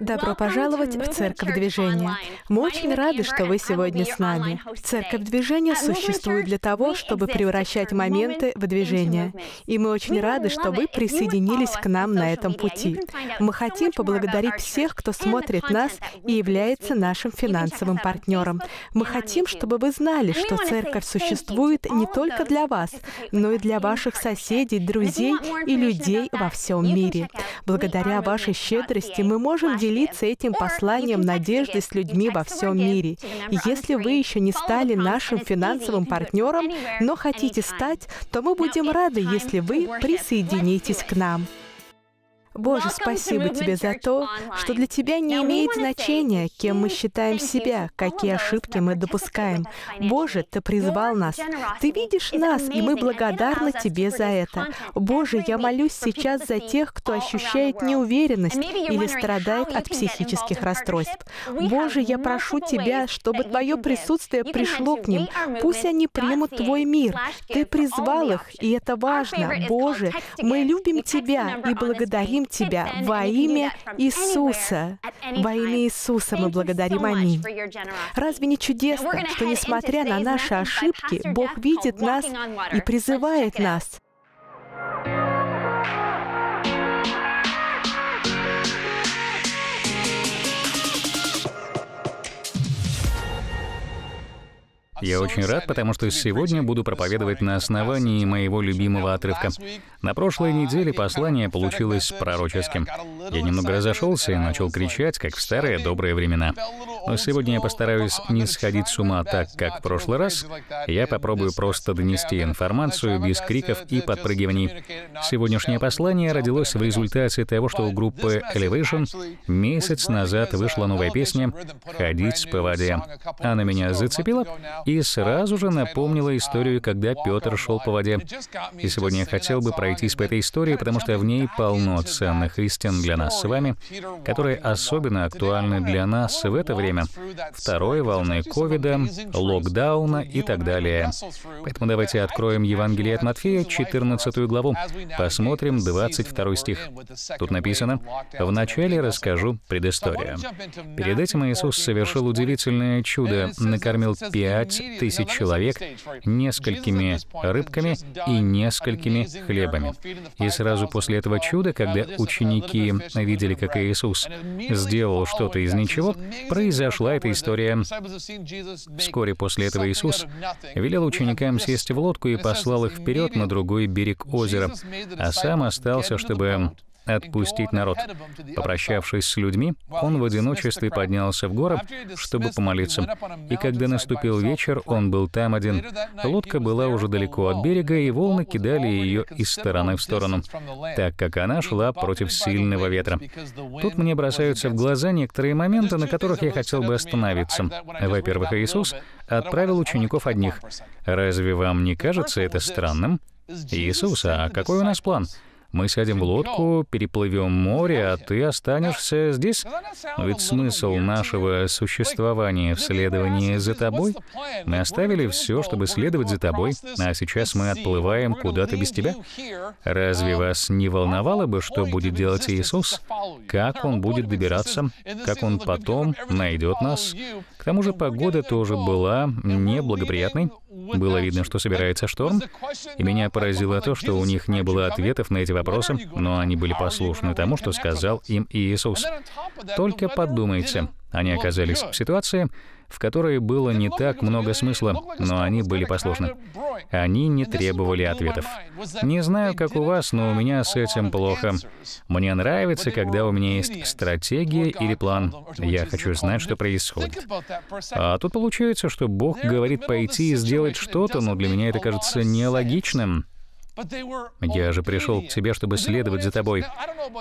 Добро пожаловать в Церковь Движения. Мы очень рады, что вы сегодня с нами. Церковь Движения существует для того, чтобы превращать моменты в движение. И мы очень рады, что вы присоединились к нам на этом пути. Мы хотим поблагодарить всех, кто смотрит нас и является нашим финансовым партнером. Мы хотим, чтобы вы знали, что Церковь существует не только для вас, но и для ваших соседей, друзей и людей во всем мире. Благодаря вашей щедрости мы можем делиться поделиться этим посланием надежды с людьми во всем мире. И если вы еще не стали нашим финансовым партнером, но хотите стать, то мы будем рады, если вы присоединитесь к нам. Боже, спасибо Тебе за то, что для Тебя не имеет значения, кем мы считаем себя, какие ошибки мы допускаем. Боже, Ты призвал нас. Ты видишь нас, и мы благодарны Тебе за это. Боже, я молюсь сейчас за тех, кто ощущает неуверенность или страдает от психических расстройств. Боже, я прошу Тебя, чтобы Твое присутствие пришло к ним. Пусть они примут Твой мир. Ты призвал их, и это важно. Боже, мы любим Тебя и благодарим Тебя во имя Иисуса. Во имя Иисуса мы благодарим. Аминь. Разве не чудесно, что несмотря на наши ошибки, Бог видит нас и призывает нас? Я очень рад, потому что сегодня буду проповедовать на основании моего любимого отрывка. На прошлой неделе послание получилось пророческим. Я немного разошелся и начал кричать, как в старые добрые времена. Но сегодня я постараюсь не сходить с ума так, как в прошлый раз. Я попробую просто донести информацию без криков и подпрыгиваний. Сегодняшнее послание родилось в результате того, что у группы Elevation месяц назад вышла новая песня «Ходить по воде». Она меня зацепила, и сразу же напомнила историю, когда Петр шел по воде. И сегодня я хотел бы пройтись по этой истории, потому что в ней полно ценных истин для нас с вами, которые особенно актуальны для нас в это время второй волны ковида, локдауна и так далее. Поэтому давайте откроем Евангелие от Матфея, 14 главу, посмотрим 22 стих. Тут написано «Вначале расскажу предысторию». Перед этим Иисус совершил удивительное чудо, накормил пять тысяч человек несколькими рыбками и несколькими хлебами. И сразу после этого чуда, когда ученики видели, как Иисус сделал что-то из ничего, произошла эта история. Вскоре после этого Иисус велел ученикам сесть в лодку и послал их вперед на другой берег озера, а сам остался, чтобы отпустить народ. Попрощавшись с людьми, он в одиночестве поднялся в город, чтобы помолиться. И когда наступил вечер, он был там один. Лодка была уже далеко от берега, и волны кидали ее из стороны в сторону, так как она шла против сильного ветра. Тут мне бросаются в глаза некоторые моменты, на которых я хотел бы остановиться. Во-первых, Иисус отправил учеников одних. Разве вам не кажется это странным? Иисус, а какой у нас план? Мы сядем в лодку, переплывем море, а ты останешься здесь? Но ведь смысл нашего существования в следовании за тобой? Мы оставили все, чтобы следовать за тобой, а сейчас мы отплываем куда-то без тебя. Разве вас не волновало бы, что будет делать Иисус? Как Он будет добираться? Как Он потом найдет нас? К тому же погода тоже была неблагоприятной. Было видно, что собирается шторм, и меня поразило то, что у них не было ответов на эти вопросы, но они были послушны тому, что сказал им Иисус. Только подумайте, они оказались в ситуации, в которые было не так много смысла, но они были послушны. Они не требовали ответов. Не знаю, как у вас, но у меня с этим плохо. Мне нравится, когда у меня есть стратегия или план. Я хочу знать, что происходит. А тут получается, что Бог говорит пойти и сделать что-то, но для меня это кажется нелогичным. Я же пришел к тебе, чтобы следовать за тобой.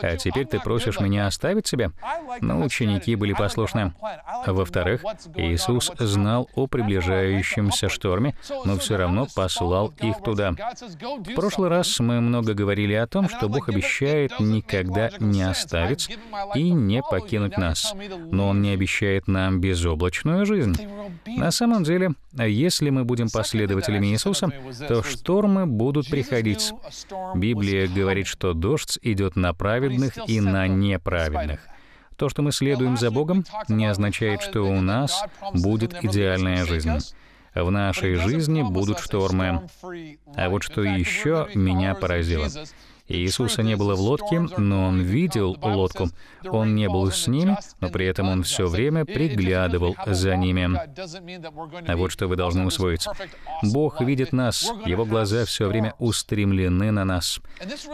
А теперь ты просишь меня оставить тебя? Но ну, ученики были послушны. Во-вторых, Иисус знал о приближающемся шторме, но все равно послал их туда. В прошлый раз мы много говорили о том, что Бог обещает никогда не оставить и не покинуть нас. Но Он не обещает нам безоблачную жизнь. На самом деле, если мы будем последователями Иисуса, то штормы будут приходить лиц. Библия говорит, что дождь идет на праведных и на неправедных. То, что мы следуем за Богом, не означает, что у нас будет идеальная жизнь. В нашей жизни будут штормы. А вот что еще меня поразило. Иисуса не было в лодке, но он видел лодку. Он не был с ними, но при этом он все время приглядывал за ними. А вот что вы должны усвоить. Бог видит нас, Его глаза все время устремлены на нас.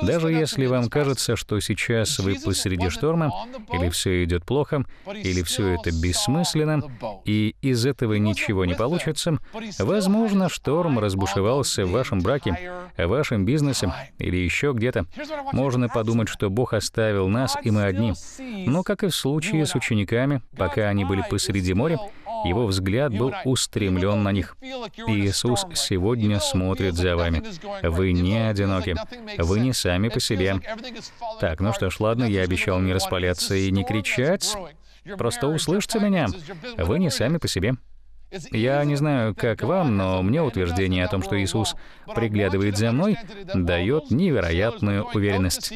Даже если вам кажется, что сейчас вы посреди шторма, или все идет плохо, или все это бессмысленно, и из этого ничего не получится, возможно, шторм разбушевался в вашем браке, в вашем бизнесе или еще где-то, можно подумать, что Бог оставил нас, и мы одни. Но, как и в случае с учениками, пока они были посреди моря, его взгляд был устремлен на них. Иисус сегодня смотрит за вами. Вы не одиноки. Вы не сами по себе. Так, ну что ж, ладно, я обещал не распаляться и не кричать. Просто услышьте меня. Вы не сами по себе. Я не знаю, как вам, но мне утверждение о том, что Иисус приглядывает за мной, дает невероятную уверенность.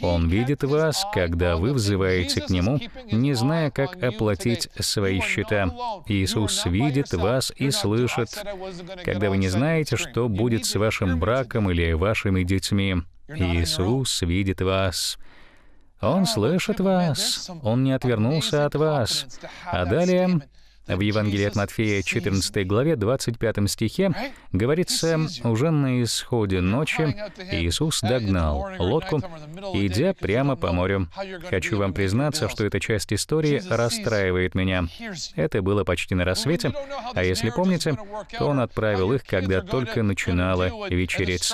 Он видит вас, когда вы взываете к Нему, не зная, как оплатить свои счета. Иисус видит вас и слышит, когда вы не знаете, что будет с вашим браком или вашими детьми. Иисус видит вас. Он слышит вас, Он не отвернулся от вас. А далее в Евангелии от Матфея 14 главе 25 стихе говорится, «Уже на исходе ночи Иисус догнал лодку, идя прямо по морю. Хочу вам признаться, что эта часть истории расстраивает меня. Это было почти на рассвете, а если помните, то Он отправил их, когда только начинало вечереть.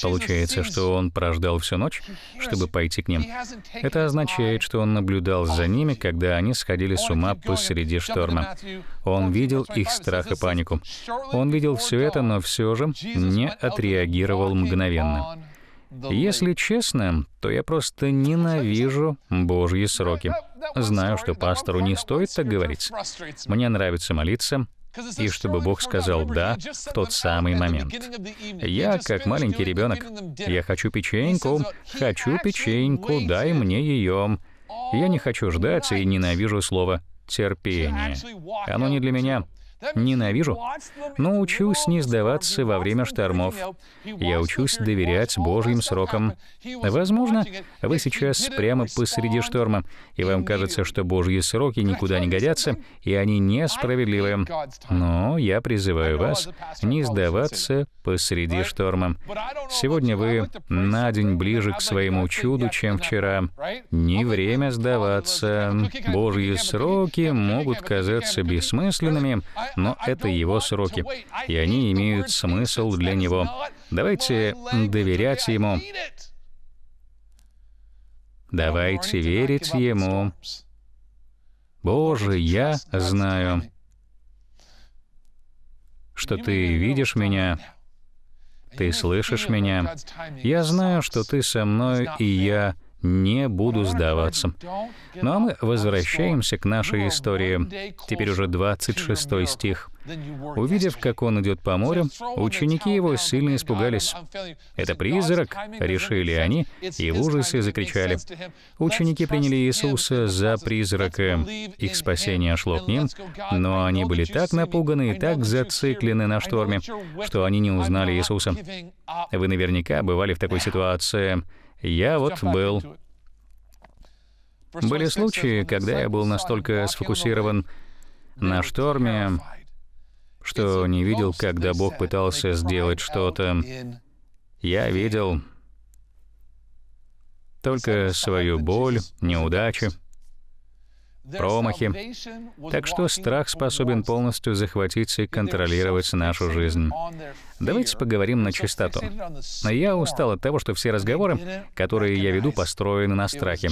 Получается, что он прождал всю ночь, чтобы пойти к ним. Это означает, что он наблюдал за ними, когда они сходили с ума посреди шторма. Он видел их страх и панику. Он видел все это, но все же не отреагировал мгновенно. Если честно, то я просто ненавижу Божьи сроки. Знаю, что пастору не стоит так говорить. Мне нравится молиться, и чтобы Бог сказал «да» в тот самый момент. Я, как маленький ребенок, я хочу печеньку, хочу печеньку, дай мне ее. Я не хочу ждать и ненавижу слово «терпение». Оно не для меня ненавижу, но учусь не сдаваться во время штормов. Я учусь доверять Божьим срокам. Возможно, вы сейчас прямо посреди шторма, и вам кажется, что Божьи сроки никуда не годятся, и они несправедливы. Но я призываю вас не сдаваться посреди шторма. Сегодня вы на день ближе к своему чуду, чем вчера. Не время сдаваться. Божьи сроки могут казаться бессмысленными, но это его сроки, и они имеют смысл для него. Давайте доверять ему. Давайте верить ему. Боже, я знаю, что ты видишь меня, ты слышишь меня. Я знаю, что ты со мной, и я не буду сдаваться. Ну а мы возвращаемся к нашей истории. Теперь уже 26 стих. Увидев, как он идет по морю, ученики его сильно испугались. «Это призрак!» — решили они и в ужасе закричали. Ученики приняли Иисуса за призрака. Их спасение шло к ним, но они были так напуганы и так зациклены на шторме, что они не узнали Иисуса. Вы наверняка бывали в такой ситуации. Я вот был. Были случаи, uh, когда я был настолько сфокусирован на шторме, что не видел, когда Бог пытался сделать что-то. Я видел только свою боль, неудачи промахи. Так что страх способен полностью захватить и контролировать нашу жизнь. Давайте поговорим на чистоту. Я устал от того, что все разговоры, которые я веду, построены на страхе.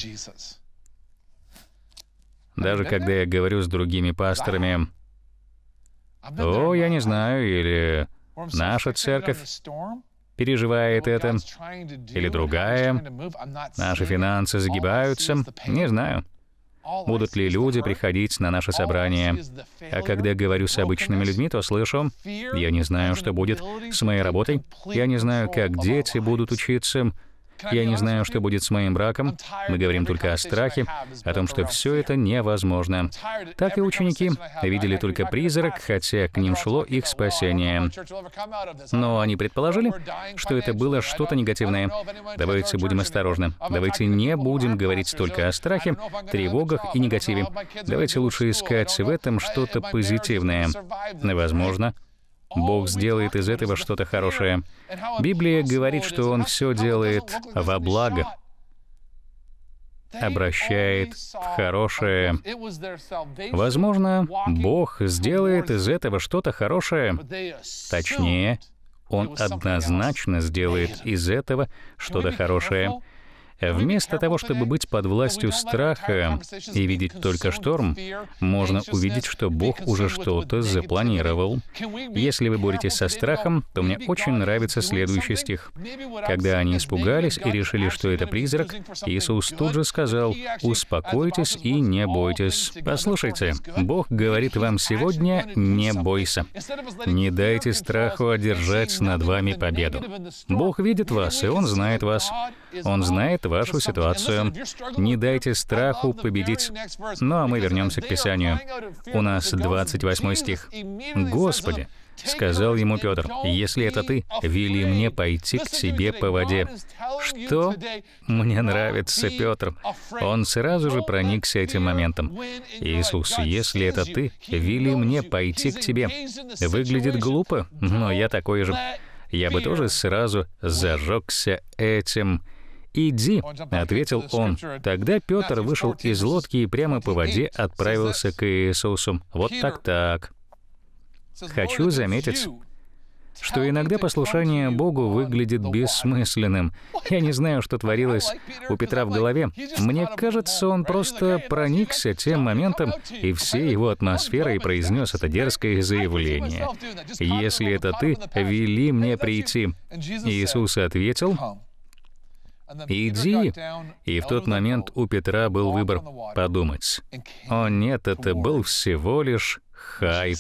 Даже когда я говорю с другими пасторами, «О, я не знаю», или «Наша церковь переживает это», или другая, «Наши финансы сгибаются», не знаю будут ли люди приходить на наше собрание. А когда говорю с обычными людьми, то слышу, я не знаю, что будет с моей работой, я не знаю, как дети будут учиться, я не знаю, что будет с моим браком. Мы говорим только о страхе, о том, что все это невозможно. Так и ученики видели только призрак, хотя к ним шло их спасение. Но они предположили, что это было что-то негативное. Давайте будем осторожны. Давайте не будем говорить только о страхе, тревогах и негативе. Давайте лучше искать в этом что-то позитивное. Возможно, Бог сделает из этого что-то хорошее. Библия говорит, что Он все делает во благо, обращает в хорошее. Возможно, Бог сделает из этого что-то хорошее. Точнее, Он однозначно сделает из этого что-то хорошее. Вместо того, чтобы быть под властью страха и видеть только шторм, можно увидеть, что Бог уже что-то запланировал. Если вы боретесь со страхом, то мне очень нравится следующий стих. Когда они испугались и решили, что это призрак, Иисус тут же сказал, «Успокойтесь и не бойтесь». Послушайте, Бог говорит вам сегодня, «Не бойся». Не дайте страху одержать над вами победу. Бог видит вас, и Он знает вас. Он знает вашу ситуацию. Ну, Не дайте страху победить. Ну а мы вернемся к Писанию. У нас 28 стих. «Господи, Сказал ему Петр, «Если это ты, вели мне пойти к тебе по воде». Что? Мне нравится Петр. Он сразу же проникся этим моментом. «Иисус, если это ты, вели мне пойти к тебе». Выглядит глупо, но я такой же. Я бы тоже сразу зажегся этим. «Иди», — ответил он. Тогда Петр вышел из лодки и прямо по воде отправился к Иисусу. Вот так-так. Хочу заметить, что иногда послушание Богу выглядит бессмысленным. Я не знаю, что творилось у Петра в голове. Мне кажется, он просто проникся тем моментом и всей его атмосферой произнес это дерзкое заявление. «Если это ты, вели мне прийти». Иисус ответил, «Иди!» И в тот момент у Петра был выбор подумать. О нет, это был всего лишь хайп.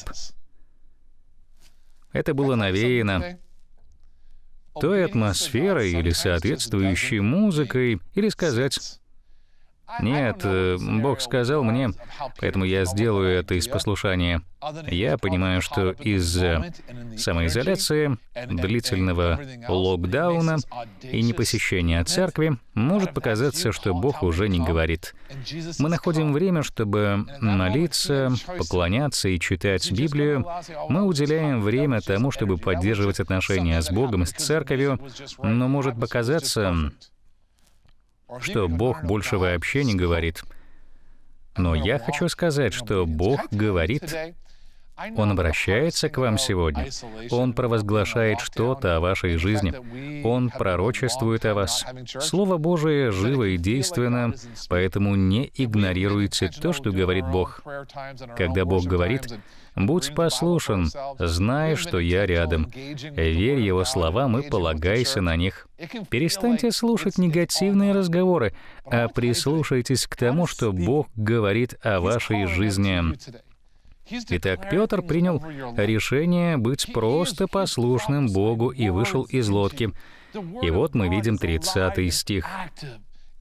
Это было навеяно той атмосферой или соответствующей музыкой, или сказать нет, э, Бог сказал мне, поэтому я сделаю это из послушания. Я понимаю, что из-за э, самоизоляции, длительного локдауна и непосещения церкви может показаться, что Бог уже не говорит. Мы находим время, чтобы молиться, поклоняться и читать Библию. Мы уделяем время тому, чтобы поддерживать отношения с Богом, с церковью, но может показаться, что Бог больше вообще не говорит. Но я хочу сказать, что Бог говорит он обращается к вам сегодня. Он провозглашает что-то о вашей жизни. Он пророчествует о вас. Слово Божие живо и действенно, поэтому не игнорируйте то, что говорит Бог. Когда Бог говорит, «Будь послушен, знай, что я рядом. Верь Его словам и полагайся на них». Перестаньте слушать негативные разговоры, а прислушайтесь к тому, что Бог говорит о вашей жизни. Итак, Петр принял решение быть просто послушным Богу и вышел из лодки. И вот мы видим 30 стих.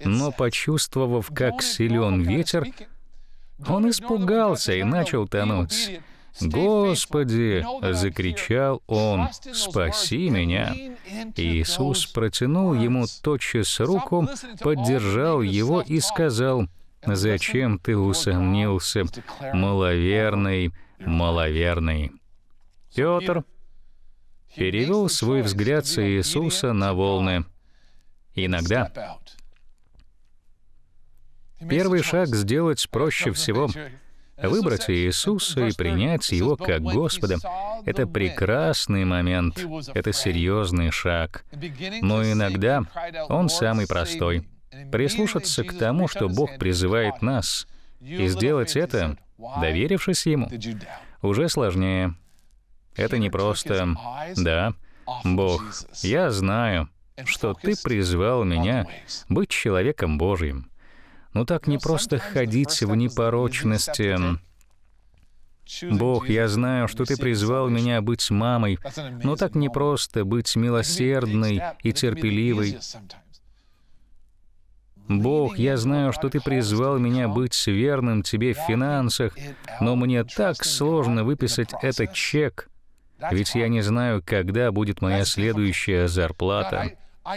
«Но, почувствовав, как силен ветер, он испугался и начал тонуть. «Господи!» — закричал он, «спаси меня!» Иисус протянул ему тотчас руку, поддержал его и сказал, Зачем ты усомнился, маловерный, маловерный? Петр перевел свой взгляд с Иисуса на волны. Иногда первый шаг сделать проще всего. Выбрать Иисуса и принять Его как Господа — это прекрасный момент, это серьезный шаг. Но иногда он самый простой — прислушаться к тому, что Бог призывает нас, и сделать это, доверившись Ему, уже сложнее. Это не просто «Да, Бог, я знаю, что Ты призвал меня быть человеком Божьим». Но так не просто ходить в непорочности, Бог, я знаю, что Ты призвал меня быть мамой, но так не просто быть милосердной и терпеливой. «Бог, я знаю, что Ты призвал меня быть верным Тебе в финансах, но мне так сложно выписать этот чек, ведь я не знаю, когда будет моя следующая зарплата».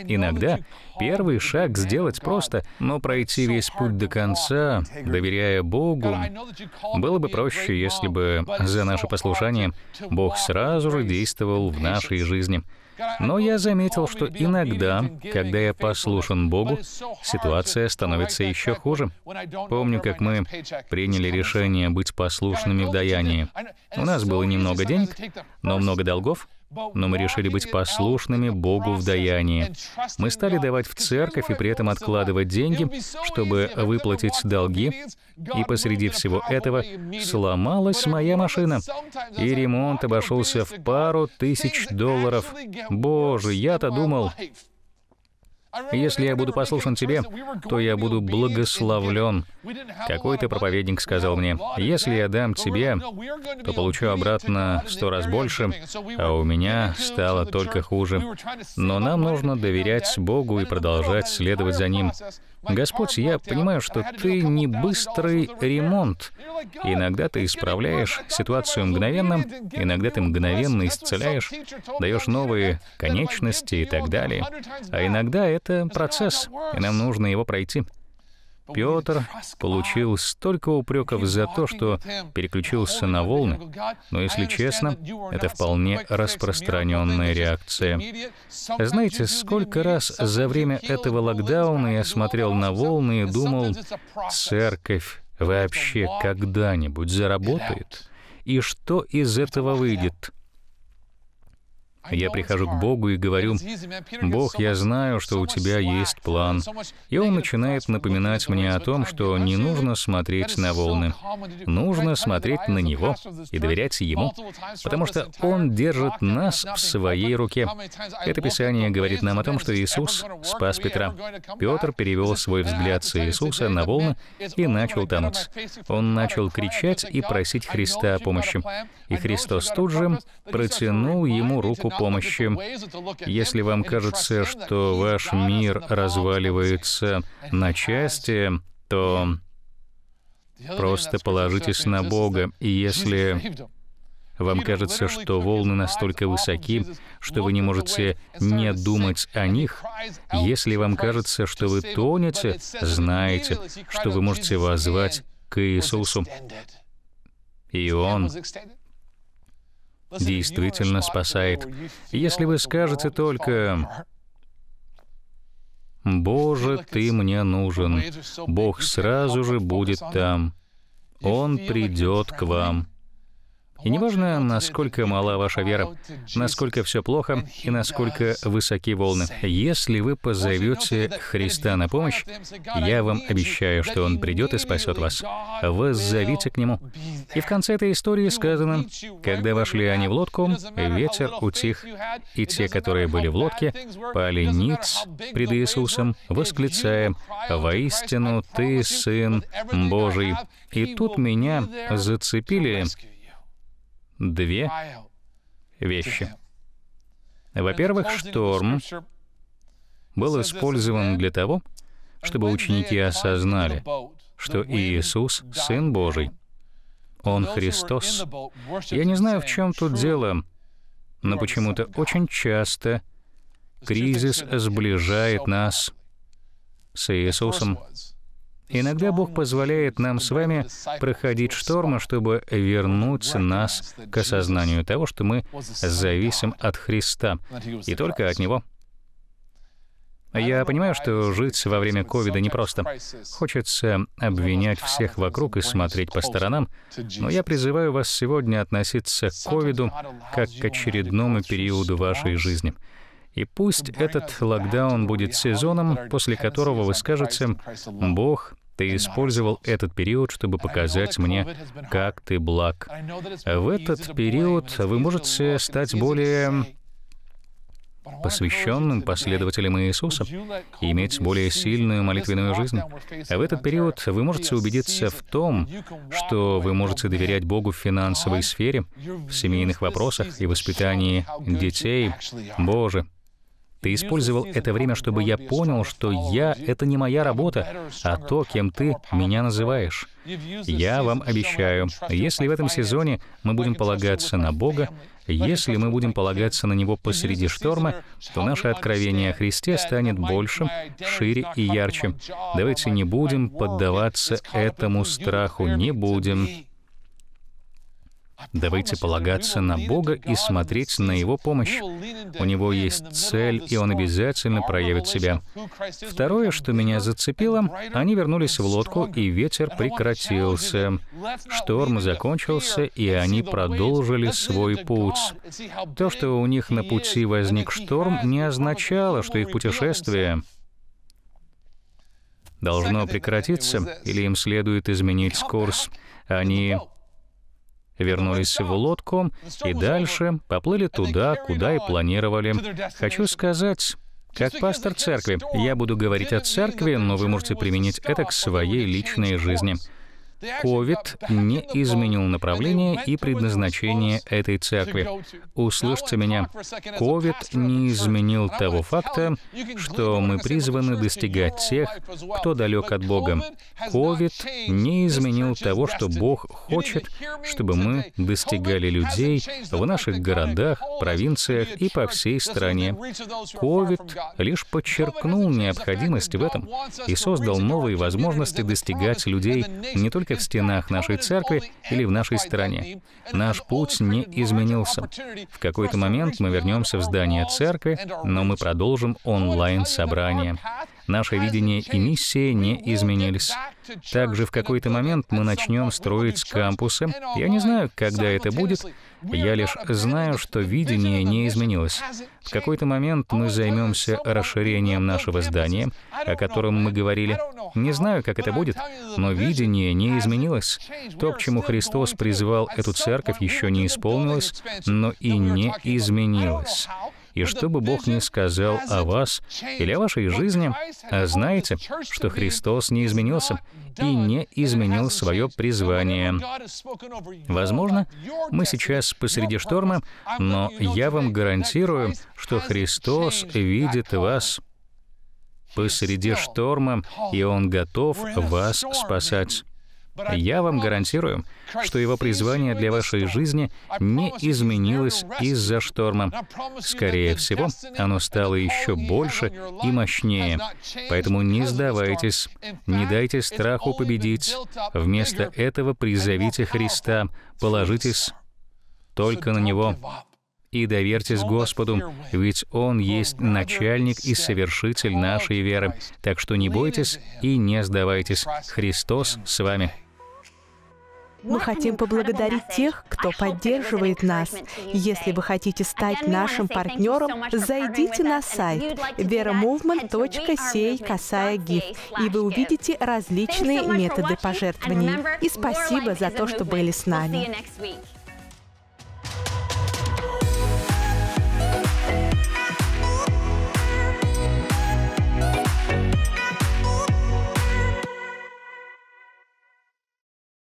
Иногда первый шаг сделать просто, но пройти весь путь до конца, доверяя Богу, было бы проще, если бы за наше послушание Бог сразу же действовал в нашей жизни. Но я заметил, что иногда, когда я послушан Богу, ситуация становится еще хуже. Помню, как мы приняли решение быть послушными в даянии. У нас было немного денег, но много долгов — но мы решили быть послушными Богу в даянии. Мы стали давать в церковь и при этом откладывать деньги, чтобы выплатить долги. И посреди всего этого сломалась моя машина. И ремонт обошелся в пару тысяч долларов. Боже, я-то думал, если я буду послушан тебе, то я буду благословлен. Какой-то проповедник сказал мне, если я дам тебе, то получу обратно сто раз больше, а у меня стало только хуже. Но нам нужно доверять Богу и продолжать следовать за Ним. Господь, я понимаю, что Ты не быстрый ремонт. Иногда Ты исправляешь ситуацию мгновенно, иногда Ты мгновенно исцеляешь, даешь новые конечности и так далее. А иногда это это процесс, и нам нужно его пройти. Петр получил столько упреков за то, что переключился на волны, но, если честно, это вполне распространенная реакция. Знаете, сколько раз за время этого локдауна я смотрел на волны и думал, церковь вообще когда-нибудь заработает? И что из этого выйдет? Я прихожу к Богу и говорю, «Бог, я знаю, что у тебя есть план». И Он начинает напоминать мне о том, что не нужно смотреть на волны. Нужно смотреть на Него и доверять Ему, потому что Он держит нас в своей руке. Это Писание говорит нам о том, что Иисус спас Петра. Петр перевел свой взгляд с Иисуса на волны и начал тонуть. Он начал кричать и просить Христа о помощи. И Христос тут же протянул ему руку помощи. Если вам кажется, что ваш мир разваливается на части, то просто положитесь на Бога, и если вам кажется, что волны настолько высоки, что вы не можете не думать о них. Если вам кажется, что вы тонете, знайте, что вы можете возвать к Иисусу. И Он действительно спасает. Если вы скажете только «Боже, ты мне нужен», Бог сразу же будет там. Он придет к вам. И неважно, насколько мала ваша вера, насколько все плохо и насколько высоки волны, если вы позовете Христа на помощь, я вам обещаю, что Он придет и спасет вас. Воззовите к Нему. И в конце этой истории сказано, когда вошли они в лодку, ветер утих, и те, которые были в лодке, пали ниц пред Иисусом, восклицая, «Воистину Ты Сын Божий». И тут меня зацепили две вещи. Во-первых, шторм был использован для того, чтобы ученики осознали, что Иисус — Сын Божий. Он Христос. Я не знаю, в чем тут дело, но почему-то очень часто кризис сближает нас с Иисусом. Иногда Бог позволяет нам с вами проходить штормы, чтобы вернуть нас к осознанию того, что мы зависим от Христа и только от Него. Я понимаю, что жить во время ковида непросто. Хочется обвинять всех вокруг и смотреть по сторонам, но я призываю вас сегодня относиться к ковиду как к очередному периоду вашей жизни. И пусть этот локдаун будет сезоном, после которого вы скажете, «Бог, ты использовал этот период, чтобы показать мне, как ты благ. А а в этот период вы можете стать более посвященным последователям Иисуса и иметь более сильную молитвенную жизнь. в этот период вы можете убедиться в том, что вы можете доверять Богу в финансовой сфере, в семейных вопросах и воспитании детей. Боже, ты использовал это время, чтобы я понял, что я — это не моя работа, а то, кем ты меня называешь. Я вам обещаю, если в этом сезоне мы будем полагаться на Бога, если мы будем полагаться на Него посреди шторма, то наше откровение о Христе станет большим, шире и ярче. Давайте не будем поддаваться этому страху, не будем. Давайте полагаться на Бога и смотреть на Его помощь. У Него есть цель, и Он обязательно проявит себя. Второе, что меня зацепило, они вернулись в лодку, и ветер прекратился. Шторм закончился, и они продолжили свой путь. То, что у них на пути возник шторм, не означало, что их путешествие должно прекратиться, или им следует изменить курс. Они вернулись в лодку и дальше поплыли туда, куда и планировали. Хочу сказать, как пастор церкви, я буду говорить о церкви, но вы можете применить это к своей личной жизни. Ковид не изменил направление и предназначение этой церкви. Услышьте меня, ковид не изменил того факта, что мы призваны достигать тех, кто далек от Бога. Ковид не изменил того, что Бог хочет, чтобы мы достигали людей в наших городах, провинциях и по всей стране. Ковид лишь подчеркнул необходимость в этом и создал новые возможности достигать людей не только церкви, в стенах нашей церкви или в нашей стране. Наш путь не изменился. В какой-то момент мы вернемся в здание церкви, но мы продолжим онлайн-собрание. Наше видение и миссия не изменились. Также в какой-то момент мы начнем строить кампусы. Я не знаю, когда это будет, я лишь знаю, что видение не изменилось. В какой-то момент мы займемся расширением нашего здания, о котором мы говорили. Не знаю, как это будет, но видение не изменилось. То, к чему Христос призывал эту церковь, еще не исполнилось, но и не изменилось и что бы Бог ни сказал о вас или о вашей жизни, а знайте, что Христос не изменился и не изменил свое призвание. Возможно, мы сейчас посреди шторма, но я вам гарантирую, что Христос видит вас посреди шторма, и Он готов вас спасать. Я вам гарантирую, что его призвание для вашей жизни не изменилось из-за шторма. Скорее всего, оно стало еще больше и мощнее. Поэтому не сдавайтесь, не дайте страху победить. Вместо этого призовите Христа, положитесь только на Него и доверьтесь Господу, ведь Он есть начальник и совершитель нашей веры. Так что не бойтесь и не сдавайтесь. Христос с вами. Мы хотим поблагодарить тех, кто поддерживает нас. Если вы хотите стать нашим партнером, зайдите на сайт veramovement.ca и вы увидите различные методы пожертвований. И спасибо за то, что были с нами.